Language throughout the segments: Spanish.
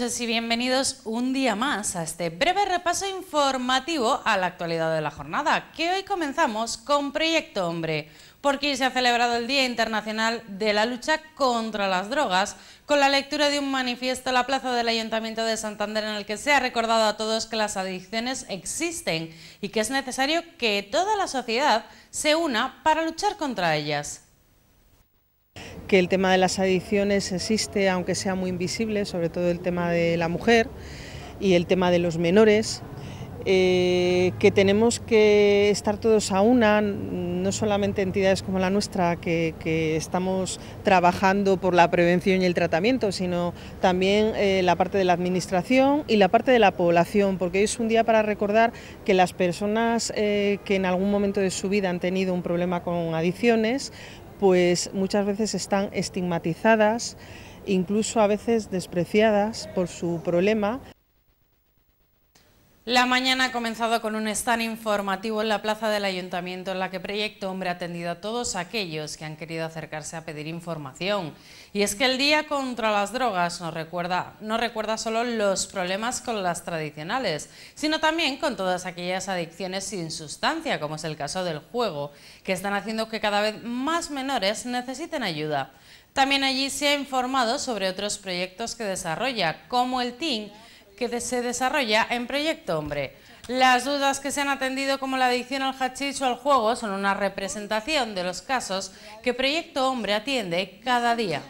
noches y bienvenidos un día más a este breve repaso informativo a la actualidad de la jornada, que hoy comenzamos con Proyecto Hombre, porque se ha celebrado el Día Internacional de la Lucha contra las Drogas, con la lectura de un manifiesto en la plaza del Ayuntamiento de Santander en el que se ha recordado a todos que las adicciones existen y que es necesario que toda la sociedad se una para luchar contra ellas. Que el tema de las adicciones existe, aunque sea muy invisible, sobre todo el tema de la mujer y el tema de los menores. Eh, que tenemos que estar todos a una, no solamente entidades como la nuestra, que, estamos trabajando por la prevención y el tratamiento, sino también eh, la parte de la Administración y la parte de la población, porque hoy es un día para recordar que las personas eh, que en algún momento de su vida han tenido un problema con adicciones, pues muchas veces están estigmatizadas, incluso a veces despreciadas por su problema la mañana ha comenzado con un stand informativo en la plaza del Ayuntamiento en la que Proyecto Hombre ha atendido a todos aquellos que han querido acercarse a pedir información. Y es que el Día contra las Drogas recuerda, no recuerda solo los problemas con las tradicionales, sino también con todas aquellas adicciones sin sustancia, como es el caso del juego, que están haciendo que cada vez más menores necesiten ayuda. También allí se ha informado sobre otros proyectos que desarrolla, como el TIN, que se desarrolla en Proyecto Hombre. Las dudas que se han atendido como la adicción al hachís o al juego son una representación de los casos que Proyecto Hombre atiende cada día.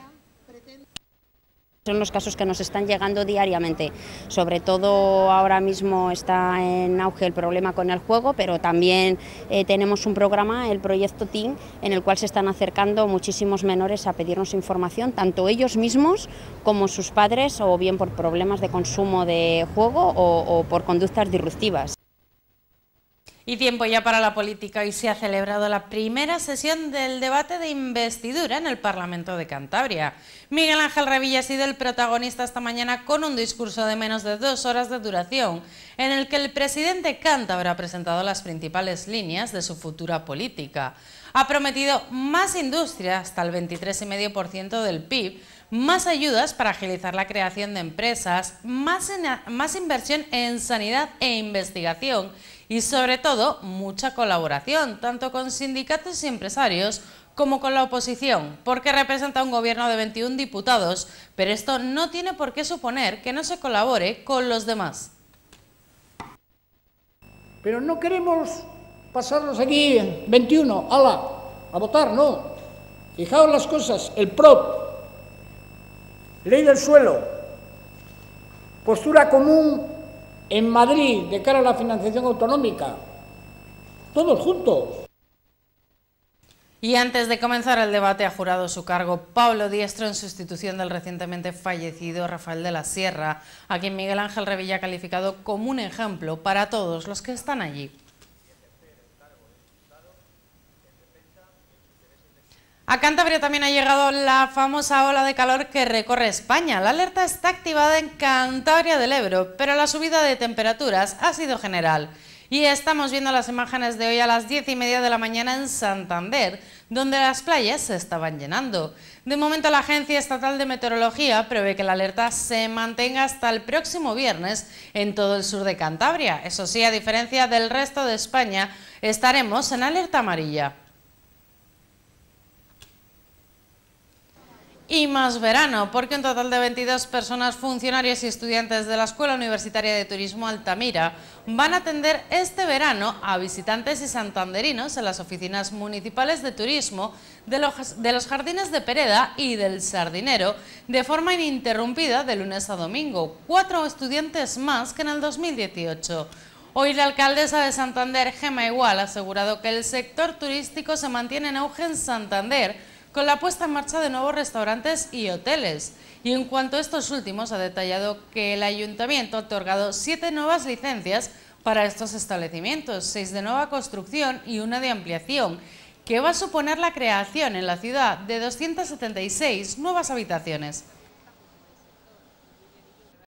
Son los casos que nos están llegando diariamente. Sobre todo ahora mismo está en auge el problema con el juego, pero también eh, tenemos un programa, el proyecto Team, en el cual se están acercando muchísimos menores a pedirnos información, tanto ellos mismos como sus padres, o bien por problemas de consumo de juego o por conductas disruptivas. Y tiempo ya para la política. Hoy se ha celebrado la primera sesión del debate de investidura en el Parlamento de Cantabria. Miguel Ángel Revilla ha sido el protagonista esta mañana con un discurso de menos de dos horas de duración, en el que el presidente cántabro ha presentado las principales líneas de su futura política ha prometido más industria hasta el 23,5% del PIB, más ayudas para agilizar la creación de empresas, más, más inversión en sanidad e investigación y sobre todo mucha colaboración, tanto con sindicatos y empresarios como con la oposición, porque representa un gobierno de 21 diputados, pero esto no tiene por qué suponer que no se colabore con los demás. Pero no queremos pasarnos aquí 21, ala, a votar, no. Fijaos las cosas, el PROP, ley del suelo, postura común en Madrid de cara a la financiación autonómica, todos juntos. Y antes de comenzar el debate ha jurado su cargo Pablo Diestro en sustitución del recientemente fallecido Rafael de la Sierra, a quien Miguel Ángel Revilla ha calificado como un ejemplo para todos los que están allí. A Cantabria también ha llegado la famosa ola de calor que recorre España. La alerta está activada en Cantabria del Ebro, pero la subida de temperaturas ha sido general. Y estamos viendo las imágenes de hoy a las 10 y media de la mañana en Santander, donde las playas se estaban llenando. De momento la Agencia Estatal de Meteorología prevé que la alerta se mantenga hasta el próximo viernes en todo el sur de Cantabria. Eso sí, a diferencia del resto de España, estaremos en alerta amarilla. y más verano, porque un total de 22 personas, funcionarios y estudiantes de la Escuela Universitaria de Turismo Altamira van a atender este verano a visitantes y santanderinos en las oficinas municipales de turismo de los, de los Jardines de Pereda y del Sardinero de forma ininterrumpida de lunes a domingo, cuatro estudiantes más que en el 2018. Hoy la alcaldesa de Santander, Gema Igual, ha asegurado que el sector turístico se mantiene en auge en Santander, con la puesta en marcha de nuevos restaurantes y hoteles. Y en cuanto a estos últimos, ha detallado que el ayuntamiento ha otorgado siete nuevas licencias para estos establecimientos, seis de nueva construcción y una de ampliación, que va a suponer la creación en la ciudad de 276 nuevas habitaciones.